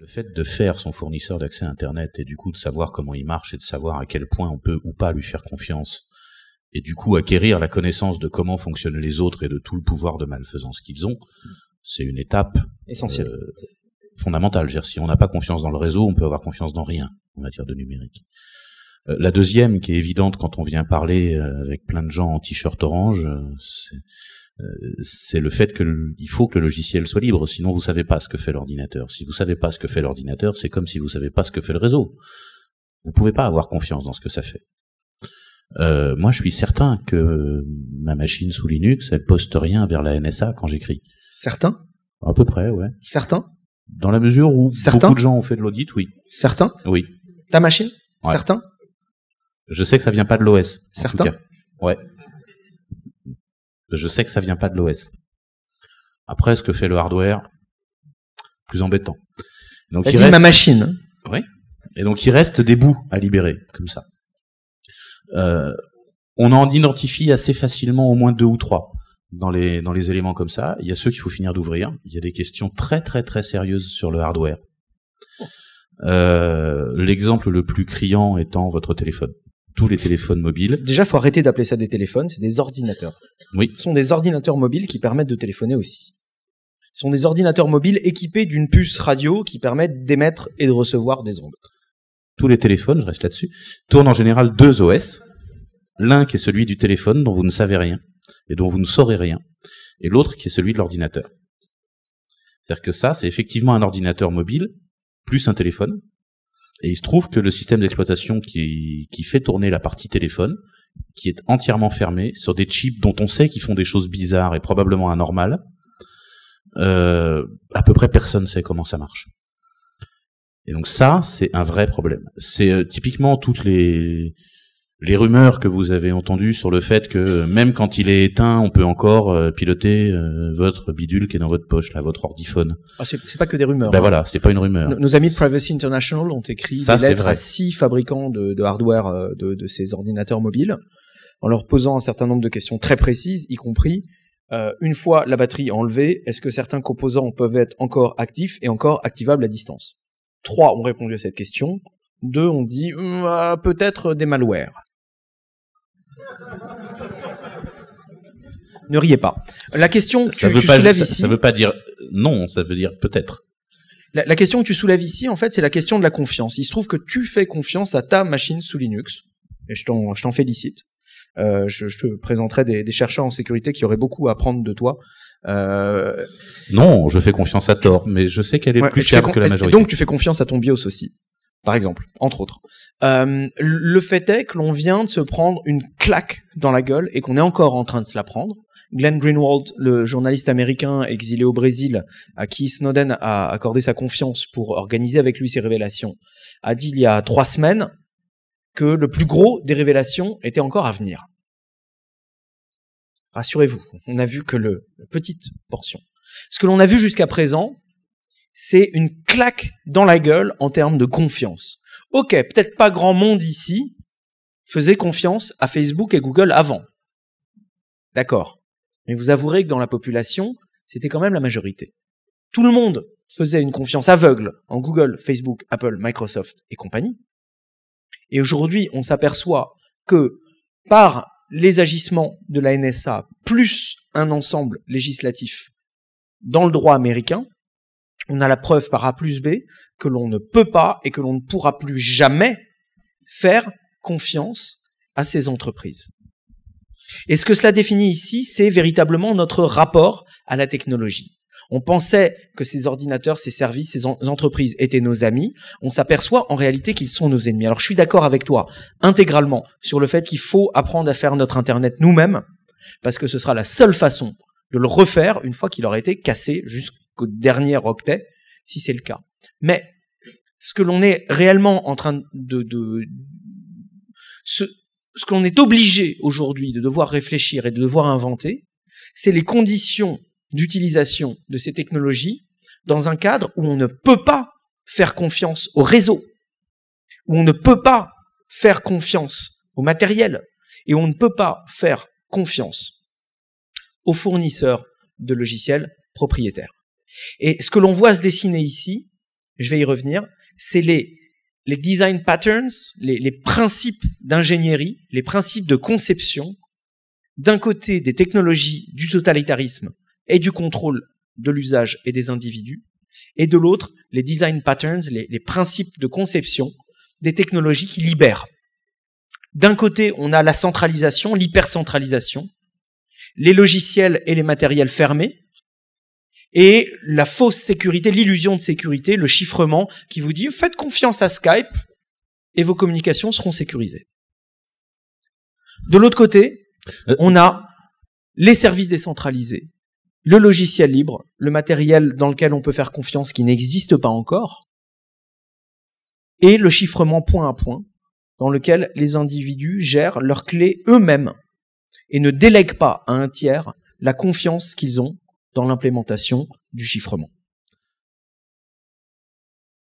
le fait de faire son fournisseur d'accès Internet et du coup de savoir comment il marche et de savoir à quel point on peut ou pas lui faire confiance et du coup acquérir la connaissance de comment fonctionnent les autres et de tout le pouvoir de malfaisance qu'ils ont, c'est une étape essentielle, euh, fondamentale. si on n'a pas confiance dans le réseau, on peut avoir confiance dans rien en matière de numérique. Euh, la deuxième, qui est évidente quand on vient parler euh, avec plein de gens en t-shirt orange, c'est c'est le fait qu'il faut que le logiciel soit libre, sinon vous ne savez pas ce que fait l'ordinateur. Si vous ne savez pas ce que fait l'ordinateur, c'est comme si vous ne savez pas ce que fait le réseau. Vous ne pouvez pas avoir confiance dans ce que ça fait. Euh, moi, je suis certain que ma machine sous Linux, elle poste rien vers la NSA quand j'écris. Certain À peu près, ouais. Certain Dans la mesure où Certain beaucoup de gens ont fait de l'audit, oui. Certain Oui. Ta machine Certain Je sais que ça vient pas de l'OS. Certain Ouais je sais que ça vient pas de l'OS. Après, ce que fait le hardware, plus embêtant. Donc il dit ma machine. Oui. Et donc il reste des bouts à libérer, comme ça. Euh, on en identifie assez facilement au moins deux ou trois dans les, dans les éléments comme ça. Il y a ceux qu'il faut finir d'ouvrir. Il y a des questions très très très sérieuses sur le hardware. Euh, l'exemple le plus criant étant votre téléphone tous les téléphones mobiles. Déjà, faut arrêter d'appeler ça des téléphones, c'est des ordinateurs. Oui. Ce sont des ordinateurs mobiles qui permettent de téléphoner aussi. Ce sont des ordinateurs mobiles équipés d'une puce radio qui permettent d'émettre et de recevoir des ondes. Tous les téléphones, je reste là-dessus, tournent en général deux OS. L'un qui est celui du téléphone dont vous ne savez rien et dont vous ne saurez rien, et l'autre qui est celui de l'ordinateur. C'est-à-dire que ça, c'est effectivement un ordinateur mobile plus un téléphone, et il se trouve que le système d'exploitation qui, fait tourner la partie téléphone, qui est entièrement fermé, sur des chips dont on sait qu'ils font des choses bizarres et probablement anormales, euh, à peu près personne sait comment ça marche. Et donc ça, c'est un vrai problème. C'est euh, typiquement toutes les les rumeurs que vous avez entendues sur le fait que euh, même quand il est éteint, on peut encore euh, piloter euh, votre bidule qui est dans votre poche, là, votre ordiphone. Ah, c'est pas que des rumeurs. Ben hein. voilà, c'est pas une rumeur. Nos, amis de Privacy International ont écrit des lettres à six fabricants de, hardware de, ces ordinateurs mobiles, en leur posant un certain nombre de questions très précises, y compris une fois la batterie enlevée, est-ce que certains composants peuvent être encore actifs et encore activables à distance Trois ont répondu à cette question. Deux ont dit hum, ah, peut-être des malwares. ne riez pas. La question que tu, veut pas, soulèves ici, ça veut pas dire non, ça veut dire peut-être. La, question que tu soulèves ici, en fait, c'est la question de la confiance. Il se trouve que tu fais confiance à ta machine sous Linux, et je t'en félicite. Euh, je, te présenterai des, chercheurs en sécurité qui auraient beaucoup à apprendre de toi. Euh, non, je fais confiance à tort, mais je sais qu'elle est plus fiable que la majorité. donc tu fais confiance à ton BIOS aussi par exemple, entre autres. Euh, le fait est que l'on vient de se prendre une claque dans la gueule et qu'on est encore en train de se la prendre. Glenn Greenwald, le journaliste américain exilé au Brésil, à qui Snowden a accordé sa confiance pour organiser avec lui ses révélations, a dit il y a trois semaines que le plus gros des révélations était encore à venir. Rassurez-vous, on n'a vu que le, la petite portion. Ce que l'on a vu jusqu'à présent, c'est une claque dans la gueule en termes de confiance. Ok, peut-être pas grand monde ici faisait confiance à Facebook et Google avant. D'accord. Mais vous avouerez que dans la population, c'était quand même la majorité. Tout le monde faisait une confiance aveugle en Google, Facebook, Apple, Microsoft et compagnie. Et aujourd'hui, on s'aperçoit que par les agissements de la NSA plus un ensemble législatif dans le droit américain, on a la preuve par A plus B que l'on ne peut pas et que l'on ne pourra plus jamais faire confiance à ces entreprises. Et ce que cela définit ici, c'est véritablement notre rapport à la technologie. On pensait que ces ordinateurs, ces services, ces entreprises étaient nos amis. On s'aperçoit en réalité qu'ils sont nos ennemis. Alors je suis d'accord avec toi intégralement sur le fait qu'il faut apprendre à faire notre Internet nous-mêmes, parce que ce sera la seule façon de le refaire une fois qu'il aura été cassé jusqu'au dernier octet, si c'est le cas. Mais ce que l'on est réellement en train de... ce, ce que l'on est obligé aujourd'hui de devoir réfléchir et de devoir inventer, c'est les conditions d'utilisation de ces technologies dans un cadre où on ne peut pas faire confiance au réseau, où on ne peut pas faire confiance au matériel, et on ne peut pas faire confiance aux fournisseurs de logiciels propriétaires. Et ce que l'on voit se dessiner ici, je vais y revenir, c'est les, design patterns, les, principes d'ingénierie, les principes de conception, d'un côté des technologies du totalitarisme et du contrôle de l'usage et des individus, et de l'autre les design patterns, les, les principes de conception des technologies qui libèrent. D'un côté, on a la centralisation, l'hypercentralisation, les logiciels et les matériels fermés, et la fausse sécurité, l'illusion de sécurité, le chiffrement qui vous dit faites confiance à Skype et vos communications seront sécurisées. De l'autre côté, euh. on a les services décentralisés, le logiciel libre, le matériel dans lequel on peut faire confiance qui n'existe pas encore, et le chiffrement point à point dans lequel les individus gèrent leurs clés eux-mêmes et ne délèguent pas à un tiers la confiance qu'ils ont dans l'implémentation du chiffrement.